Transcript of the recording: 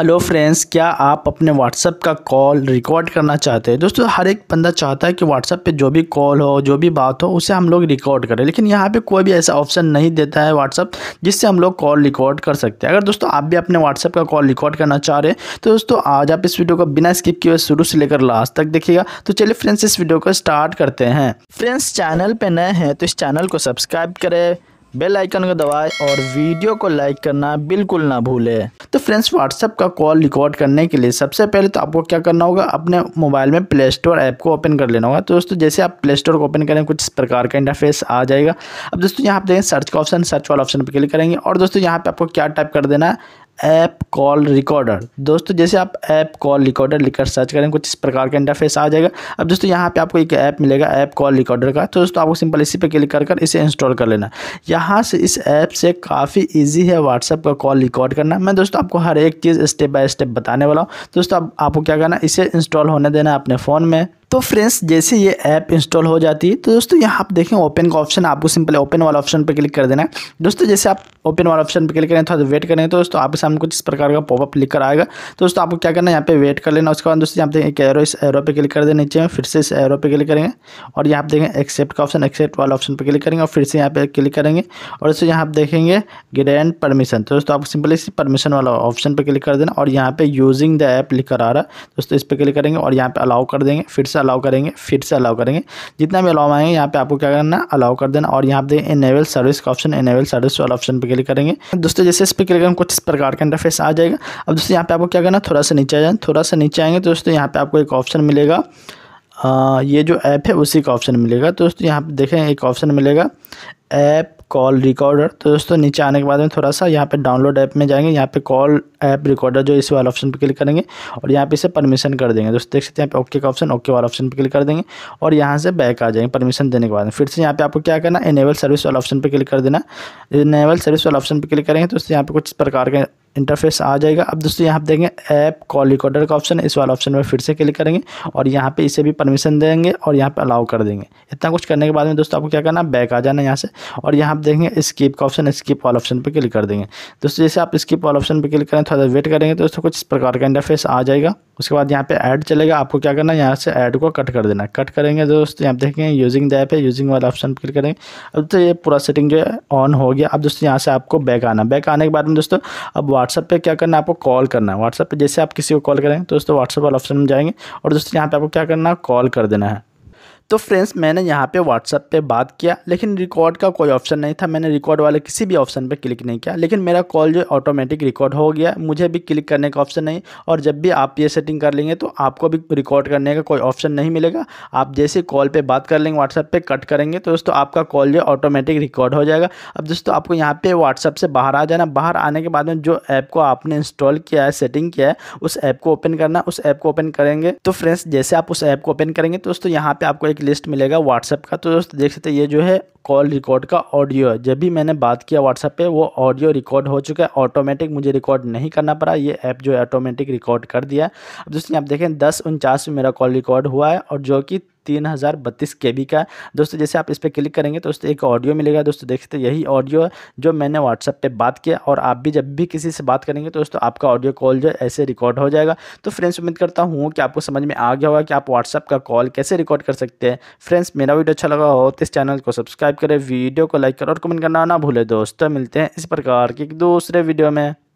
hello friends क्या आप अपने व्हाट्सअप का कॉल रिकॉर्ड करना चाहते हैं दोस्तों हर एक बंदा चाहता है कि व्हाट्सअप पे जो भी कॉल हो जो भी बात हो उसे हम लोग रिकॉर्ड करें लेकिन यहाँ पे कोई भी ऐसा ऑप्शन नहीं देता है व्हाट्सअप जिससे हम लोग कॉल रिकॉर्ड कर सकते हैं अगर दोस्तों आप भी अपने व्हाट्सअप का कॉल रिकॉर्ड करना चाह रहे हैं तो दोस्तों आज आप इस वीडियो को बिना स्किप किए शुरू से लेकर लास्ट तक देखिएगा तो चलिए फ्रेंड्स इस वीडियो को स्टार्ट करते हैं फ्रेंड्स चैनल पर नए हैं तो इस चैनल को सब्सक्राइब करें बेल आइकन को दबाएं और वीडियो को लाइक करना बिल्कुल ना भूलें तो फ्रेंड्स व्हाट्सएप का कॉल रिकॉर्ड करने के लिए सबसे पहले तो आपको क्या करना होगा अपने मोबाइल में प्ले स्टोर ऐप को ओपन कर लेना होगा तो दोस्तों जैसे आप प्ले स्टोर को ओपन करें कुछ इस प्रकार का इंटरफेस आ जाएगा अब दोस्तों यहाँ पर देखें सर्च का ऑप्शन सर्च वाला ऑप्शन पर क्लिक करेंगे और दोस्तों यहाँ पर आपको क्या टाइप कर देना है ऐप कॉल रिकॉर्डर दोस्तों जैसे आप ऐप कॉल रिकॉर्डर लिखकर सर्च करें कुछ इस प्रकार का इंटरफेस आ जाएगा अब दोस्तों यहाँ पे आपको एक ऐप मिलेगा ऐप कॉल रिकॉर्डर का तो दोस्तों आपको सिंपल इसी पे क्लिक कर कर इसे इंस्टॉल कर लेना यहाँ से इस ऐप से काफ़ी ईजी है व्हाट्सअप का कॉल रिकॉर्ड करना मैं दोस्तों आपको हर एक चीज़ स्टेप बाय स्टेप बताने वाला हूँ दोस्तों आप, आपको क्या करना इसे इंस्टॉल होने देना अपने फ़ोन में तो फ्रेंड्स जैसे ये ऐप इंस्टॉल हो जाती है तो दोस्तों यहाँ आप देखें ओपन का ऑप्शन आपको सिंपल ओपन वाला ऑप्शन पर क्लिक कर देना है दोस्तों जैसे आप ओपन वाला ऑप्शन पर क्लिक करें थोड़ा वेट करें तो दोस्तों आपके सामने कुछ इस प्रकार का पॉपअप लिख कर आएगा तो दोस्तों आपको क्या करना है यहाँ पे वेट कर लेना उसके बाद दोस्तों यहाँ पे एक एरो इस एरो पे क्लिक कर देना नीचे में फिर से इस एरो पे क्लिक करेंगे और यहाँ पर देखें एक्सेप्ट का ऑप्शन एक्सेप्ट वाला ऑप्शन पर क्लिक करेंगे और फिर से यहाँ पे क्लिक करेंगे और दोस्तों यहाँ आप देखेंगे ग्रैंड परमिशन तो दोस्तों आपको सिंपल इस परमिशन वाला ऑप्शन पर क्लिक कर देना और यहाँ पे यूजिंग द ऐप लिख कर आ रहा है दोस्तों इस पर क्लिक करेंगे और यहाँ पे अलाउ कर देंगे फिर से अलाउ करेंगे फिर से अलाउ करेंगे जितना भी अलाउ आएंगे यहाँ पे आपको क्या करना है अलाउ कर देना और यहाँ पे इनेबल सर्विस का ऑप्शन इनेबल सर्विस वाला ऑप्शन पे क्लिक करेंगे दोस्तों जैसे इस पर क्लिक करेंगे कुछ इस प्रकार का इंटरफेस आ जाएगा अब दोस्तों यहाँ पे आपको क्या करना थोड़ा सा नीचे आ जाए थोड़ा सा नीचे आएंगे तो दोस्तों यहाँ पे आपको एक ऑप्शन मिलेगा ये जो ऐप है उसी का ऑप्शन मिलेगा तो दोस्तों यहाँ पे देखें एक ऑप्शन मिलेगा ऐप कॉल रिकॉर्डर तो दोस्तों नीचे आने के बाद में थोड़ा सा यहाँ पे डाउनलोड ऐप में जाएंगे यहाँ पे कॉल ऐप रिकॉर्डर जो इस वाला ऑप्शन पे क्लिक करेंगे और यहाँ पे इसे परमिशन कर देंगे दोस्तों देख सकते हैं यहाँ पे ओके का ऑप्शन ओके वाला ऑप्शन पे क्लिक कर देंगे और यहाँ से बैक आ जाएंगे परमिशन देने के बाद फिर से यहाँ पे आपको क्या करना इनेबल सर्विस वाला ऑप्शन पर क्लिक कर देना इनेबल सर्विस वाला ऑप्शन पर क्लिक करेंगे तो उससे यहाँ पे कुछ प्रकार के इंटरफेस आ जाएगा अब दोस्तों यहाँ पर देखेंगे ऐप कॉल रिकॉर्डर का ऑप्शन इस वाला ऑप्शन में फिर से क्लिक करेंगे और यहाँ पे इसे भी परमिशन देंगे और यहाँ पे अलाउ कर देंगे इतना कुछ करने के बाद में दोस्तों आपको क्या करना बैक आ जाना यहाँ से और यहाँ पर देखेंगे स्किप का ऑप्शन स्किप ऑल ऑप्शन पर क्लिक कर देंगे दोस्तों जैसे आप स्किप ऑल ऑप्शन पर क्लिक करें थोड़ा वेट करेंगे तो दोस्तों कुछ इस प्रकार का इंटरफेस आ जाएगा उसके बाद यहाँ पे ऐड चलेगा आपको क्या करना है यहाँ से ऐड को कट कर देना कट करेंगे दोस्तों यहाँ देखेंगे यूजिंग द ऐप है यूजिंग वाला ऑप्शन क्लिक करेंगे अब तो ये पूरा सेटिंग जो है ऑन हो गया अब दोस्तों यहाँ से आपको बैक आना बैक आने के बाद में दोस्तों अब व्हाट्सअप पे क्या करना है आपको कॉल करना है व्हाट्सअप पे जैसे आप किसी को कॉल करेंगे तो दोस्तों व्हाट्सअप वाला ऑप्शन में जाएंगे और दोस्तों यहाँ पे आपको क्या करना है कॉल कर देना है तो फ्रेंड्स मैंने यहाँ पे व्हाट्सअप पे बात किया लेकिन रिकॉर्ड का कोई ऑप्शन नहीं था मैंने रिकॉर्ड वाले किसी भी ऑप्शन पे क्लिक नहीं किया लेकिन मेरा कॉल जो ऑटोमेटिक रिकॉर्ड हो गया मुझे भी क्लिक करने का ऑप्शन नहीं और जब भी आप ये सेटिंग कर लेंगे तो आपको भी रिकॉर्ड करने का कोई ऑप्शन नहीं मिलेगा आप जैसे कॉल पर बात कर लेंगे व्हाट्सअप पर कट करेंगे तो दोस्तों आपका कॉल जो ऑटोमेटिक रिकॉर्ड हो जाएगा अब दोस्तों आपको यहाँ पर व्हाट्सअप से बाहर आ जाना बाहर आने के बाद में जो ऐप को आपने इंस्टॉल किया है सेटिंग किया है उस ऐप को ओपन करना उस ऐप को ओपन करेंगे तो फ्रेंड्स जैसे आप उस ऐप को ओपन करेंगे तो दोस्तों यहाँ पर आपको एक लिस्ट मिलेगा व्हाट्सएप का तो दोस्त देख सकते हैं ये जो है कॉल रिकॉर्ड का ऑडियो है जब भी मैंने बात किया व्हाट्सएप पे वो ऑडियो रिकॉर्ड हो चुका है ऑटोमेटिक मुझे रिकॉर्ड नहीं करना पड़ा ये ऐप जो है ऑटोमेटिक रिकॉर्ड कर दिया है अब दोस्तों आप देखें दस उनचास में मेरा कॉल रिकॉर्ड हुआ है और जो कि तीन हज़ार बत्तीस के बी का दोस्तों जैसे आप इस पर क्लिक करेंगे तो दोस्तों एक ऑडियो मिलेगा दोस्तों देख सकते यही ऑडियो जो मैंने व्हाट्सअप पे बात किया और आप भी जब भी किसी से बात करेंगे तो दोस्तों आपका ऑडियो कॉल जो है ऐसे रिकॉर्ड हो जाएगा तो फ्रेंड्स उम्मीद करता हूँ कि आपको समझ में आ गया होगा कि आप व्हाट्सअप का कॉल कैसे रिकॉर्ड कर सकते हैं फ्रेंड्स मेरा वीडियो अच्छा लगा हो तो इस चैनल को सब्सक्राइब करें वीडियो को लाइक करें और कमेंट करना ना भूलें दोस्तों मिलते हैं इस प्रकार के दूसरे वीडियो में